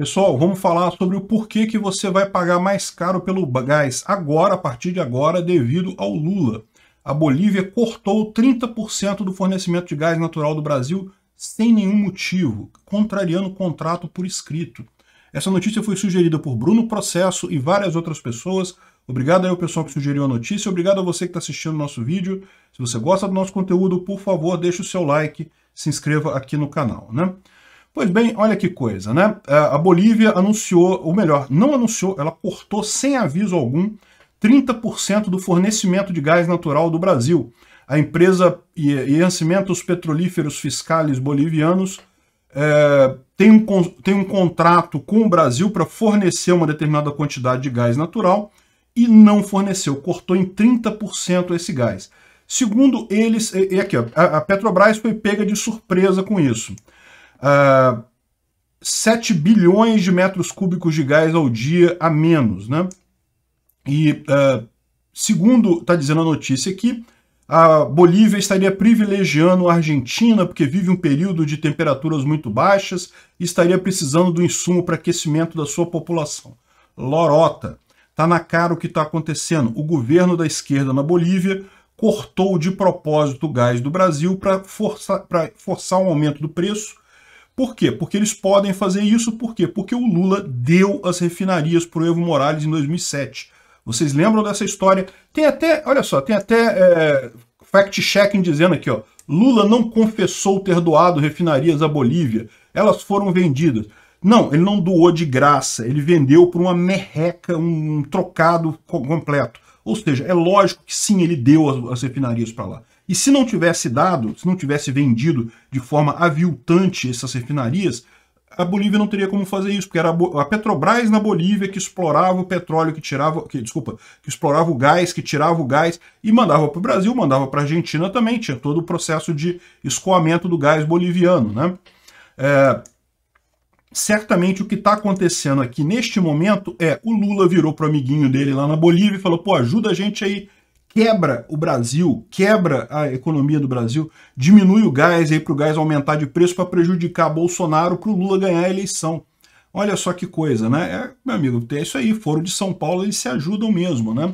Pessoal, vamos falar sobre o porquê que você vai pagar mais caro pelo gás agora, a partir de agora, devido ao Lula. A Bolívia cortou 30% do fornecimento de gás natural do Brasil sem nenhum motivo, contrariando o contrato por escrito. Essa notícia foi sugerida por Bruno Processo e várias outras pessoas. Obrigado aí ao pessoal que sugeriu a notícia, obrigado a você que está assistindo o nosso vídeo. Se você gosta do nosso conteúdo, por favor, deixe o seu like, se inscreva aqui no canal. Né? Pois bem, olha que coisa, né? É, a Bolívia anunciou, ou melhor, não anunciou, ela cortou sem aviso algum 30% do fornecimento de gás natural do Brasil. A empresa Yancimentos Petrolíferos Fiscais Bolivianos é, tem, um, tem um contrato com o Brasil para fornecer uma determinada quantidade de gás natural e não forneceu, cortou em 30% esse gás. Segundo eles, e aqui, ó, a Petrobras foi pega de surpresa com isso uh, 7 bilhões de metros cúbicos de gás ao dia a menos, né? E uh, segundo está dizendo a notícia aqui, a Bolívia estaria privilegiando a Argentina porque vive um período de temperaturas muito baixas e estaria precisando do insumo para aquecimento da sua população. Lorota, está na cara o que está acontecendo. O governo da esquerda na Bolívia cortou de propósito o gás do Brasil para forçar, forçar um aumento do preço por quê? Porque eles podem fazer isso, por quê? Porque o Lula deu as refinarias para o Evo Morales em 2007. Vocês lembram dessa história? Tem até, olha só, tem até é, fact-checking dizendo aqui, ó, Lula não confessou ter doado refinarias à Bolívia, elas foram vendidas. Não, ele não doou de graça, ele vendeu por uma merreca, um trocado completo. Ou seja, é lógico que sim, ele deu as, as refinarias para lá. E se não tivesse dado, se não tivesse vendido de forma aviltante essas refinarias, a Bolívia não teria como fazer isso, porque era a Petrobras na Bolívia que explorava o petróleo, que tirava, que, desculpa, que explorava o gás, que tirava o gás e mandava para o Brasil, mandava para a Argentina também, tinha todo o processo de escoamento do gás boliviano. Né? É, certamente o que está acontecendo aqui neste momento é o Lula virou para o amiguinho dele lá na Bolívia e falou, pô, ajuda a gente aí quebra o Brasil, quebra a economia do Brasil, diminui o gás aí para o gás aumentar de preço para prejudicar Bolsonaro para o Lula ganhar a eleição. Olha só que coisa, né? É, meu amigo, é isso aí, foram de São Paulo, eles se ajudam mesmo, né?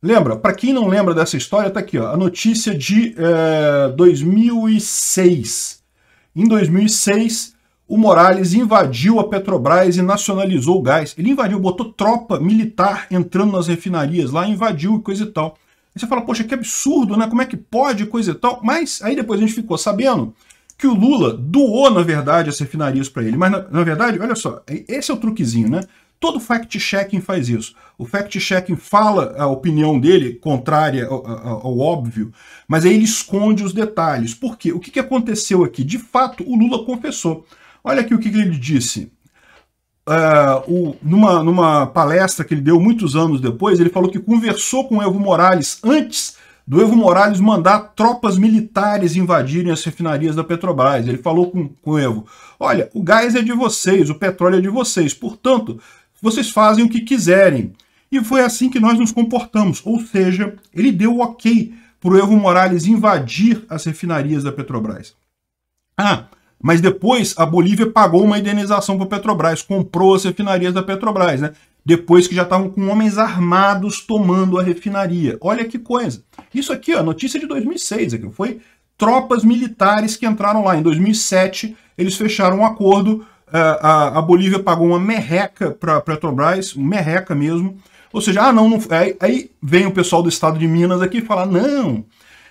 Lembra, para quem não lembra dessa história, tá aqui, ó, a notícia de é, eh, 2006. Em 2006, o Morales invadiu a Petrobras e nacionalizou o gás. Ele invadiu, botou tropa militar entrando nas refinarias lá, invadiu e coisa e tal. Aí você fala, poxa, que absurdo, né? Como é que pode, coisa e tal. Mas aí depois a gente ficou sabendo que o Lula doou, na verdade, as refinarias para ele. Mas, na, na, verdade, olha só, é, esse é o truquezinho, né? Todo fact-checking faz isso. O fact-checking fala a opinião dele, contrária ao, ao, ao, óbvio, mas aí ele esconde os detalhes. Por quê? O que, que aconteceu aqui? De fato, o Lula confessou. Olha aqui o que, que ele disse. Uh, o, numa, numa palestra que ele deu muitos anos depois, ele falou que conversou com Evo Morales antes do Evo Morales mandar tropas militares invadirem as refinarias da Petrobras. Ele falou com, com o Evo: Olha, o gás é de vocês, o petróleo é de vocês, portanto, vocês fazem o que quiserem. E foi assim que nós nos comportamos, ou seja, ele deu ok para o Evo Morales invadir as refinarias da Petrobras. Ah, mas depois a Bolívia pagou uma indenização para a Petrobras, comprou as refinarias da Petrobras, né? Depois que já estavam com homens armados tomando a refinaria. Olha que coisa. Isso aqui, ó, notícia de 2006, aqui foi tropas militares que entraram lá. Em 2007, eles fecharam um acordo. A, eh, a, a Bolívia pagou uma merreca para a Petrobras, merreca mesmo. Ou seja, ah, não, não aí, aí, vem o pessoal do estado de Minas aqui e fala: não,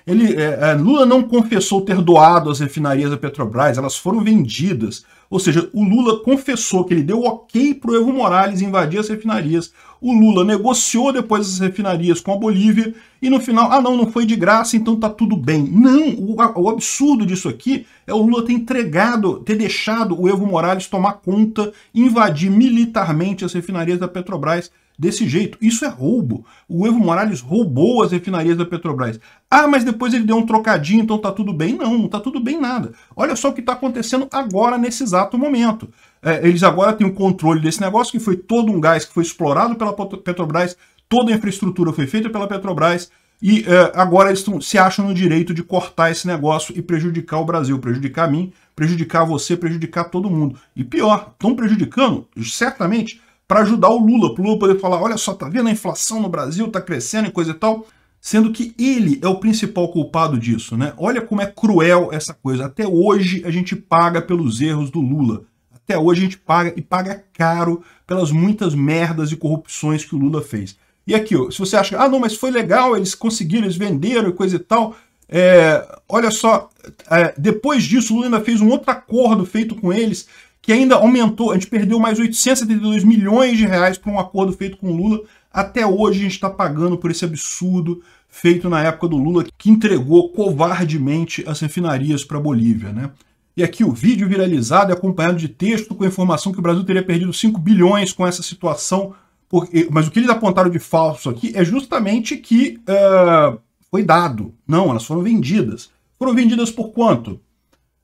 ele, é, é, Lula não confessou ter doado as refinarias da Petrobras, elas foram vendidas. Ou seja, o Lula confessou que ele deu ok para o Evo Morales invadir as refinarias. O Lula negociou depois as refinarias com a Bolívia e no final, ah não, não foi de graça, então tá tudo bem. Não, o, o absurdo disso aqui é o Lula ter entregado, ter deixado o Evo Morales tomar conta, invadir militarmente as refinarias da Petrobras desse jeito. Isso é roubo. O Evo Morales roubou as refinarias da Petrobras. Ah, mas depois ele deu um trocadinho, então tá tudo bem. Não, não tá tudo bem nada. Olha só o que está acontecendo agora nesses exato momento. É, eles agora têm o controle desse negócio, que foi todo um gás que foi explorado pela Petrobras, toda a infraestrutura foi feita pela Petrobras, e é, agora eles tão, se acham no direito de cortar esse negócio e prejudicar o Brasil, prejudicar mim, prejudicar você, prejudicar todo mundo. E pior, estão prejudicando, certamente, para ajudar o Lula, para o Lula poder falar, olha só, tá vendo a inflação no Brasil, tá crescendo e coisa e tal sendo que ele é o principal culpado disso, né? Olha como é cruel essa coisa. Até hoje a gente paga pelos erros do Lula. Até hoje a gente paga e paga caro pelas muitas merdas e corrupções que o Lula fez. E aqui, ó, se você acha, ah, não, mas foi legal, eles conseguiram, eles venderam e coisa e tal. É, olha só, é, depois disso, o Lula ainda fez um outro acordo feito com eles que ainda aumentou, a gente perdeu mais 872 milhões de reais para um acordo feito com o Lula até hoje a gente está pagando por esse absurdo feito na época do Lula, que entregou covardemente as refinarias para a Bolívia. Né? E aqui o vídeo viralizado é acompanhado de texto com a informação que o Brasil teria perdido 5 bilhões com essa situação. Porque... mas o que eles apontaram de falso aqui é justamente que uh, foi dado. Não, elas foram vendidas. Foram vendidas por quanto?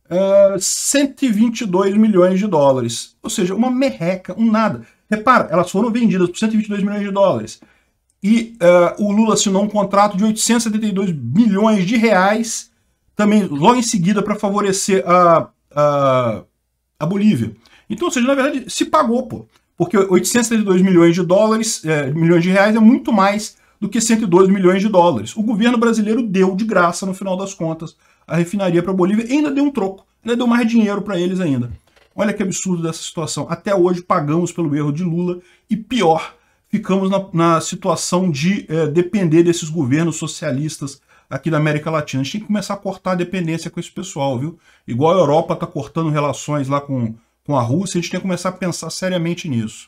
Uh, eh, 122 milhões de dólares. Ou seja, uma merreca, um nada. Repara, elas foram vendidas por 122 milhões de dólares. E uh, o Lula assinou um contrato de 872 milhões de reais, também logo em seguida, para favorecer a, a, a Bolívia. Então, ou seja, na verdade, se pagou, pô. Porque 872 milhões de dólares, é, milhões de reais, é muito mais do que 102 milhões de dólares. O governo brasileiro deu de graça, no final das contas, a refinaria para a Bolívia e ainda deu um troco, ainda deu mais dinheiro para eles ainda. Olha que absurdo dessa situação. Até hoje pagamos pelo erro de Lula e pior, ficamos na, na situação de é, depender desses governos socialistas aqui da América Latina. A gente tem que começar a cortar a dependência com esse pessoal, viu? Igual a Europa está cortando relações lá com, com a Rússia, a gente tem que começar a pensar seriamente nisso.